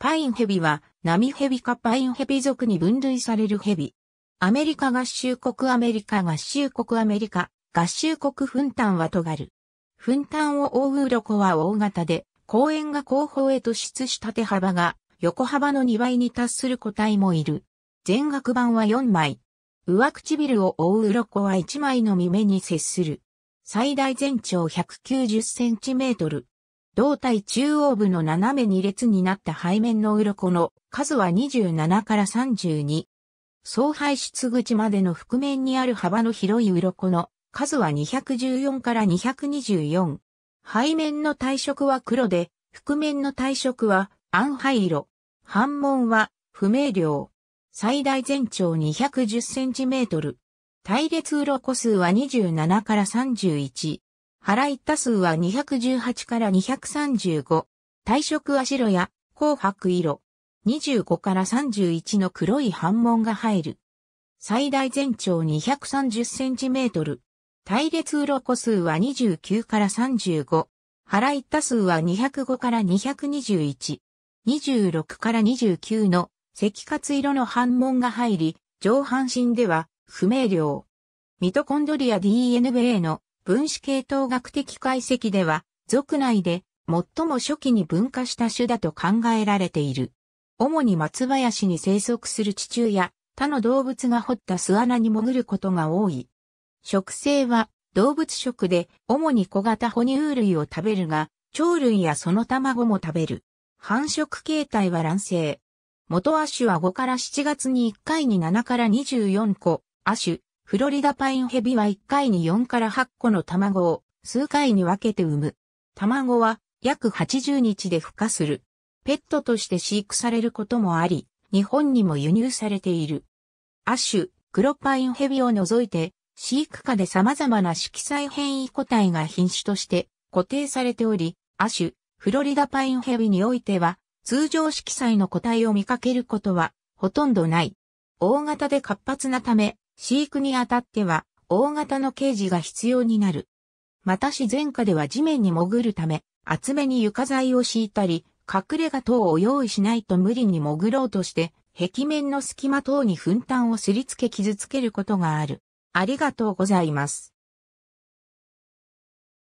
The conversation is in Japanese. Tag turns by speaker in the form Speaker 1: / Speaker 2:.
Speaker 1: パインヘビは、ナミヘビかパインヘビ属に分類されるヘビ。アメリカ合衆国アメリカ合衆国アメリカ、合衆国粉炭は尖る。粉炭を覆う鱗は大型で、公園が後方へ突出した手幅が、横幅の2倍に達する個体もいる。全額板は4枚。上唇を覆う鱗は1枚の見目に接する。最大全長190センチメートル。胴体中央部の斜めに列になった背面の鱗の数は27から32。総排出口までの覆面にある幅の広い鱗の数は214から224。背面の体色は黒で、覆面の体色は暗灰色。反紋は不明瞭。最大全長2 1 0トル。隊列鱗数は27から31。腹一た数は218から235。体色は白や紅白色。25から31の黒い反紋が入る。最大全長2 3 0トル。隊列こ数は29から35。腹一た数は205から221。26から29の赤活色の反問が入り、上半身では不明瞭。ミトコンドリア DNA の分子系統学的解析では、族内で最も初期に分化した種だと考えられている。主に松林に生息する地中や他の動物が掘った巣穴に潜ることが多い。食性は動物食で主に小型哺乳類を食べるが、鳥類やその卵も食べる。繁殖形態は卵生。元亜種は5から7月に1回に7から24個、亜種、フロリダパインヘビは1回に4から8個の卵を数回に分けて産む。卵は約80日で孵化する。ペットとして飼育されることもあり、日本にも輸入されている。亜種、黒パインヘビを除いて、飼育下で様々な色彩変異個体が品種として固定されており、亜種、フロリダパインヘビにおいては、通常色彩の個体を見かけることはほとんどない。大型で活発なため、飼育にあたっては、大型のケージが必要になる。また自然下では地面に潜るため、厚めに床材を敷いたり、隠れ家等を用意しないと無理に潜ろうとして、壁面の隙間等に粉炭をすりつけ傷つけることがある。ありがとうございます。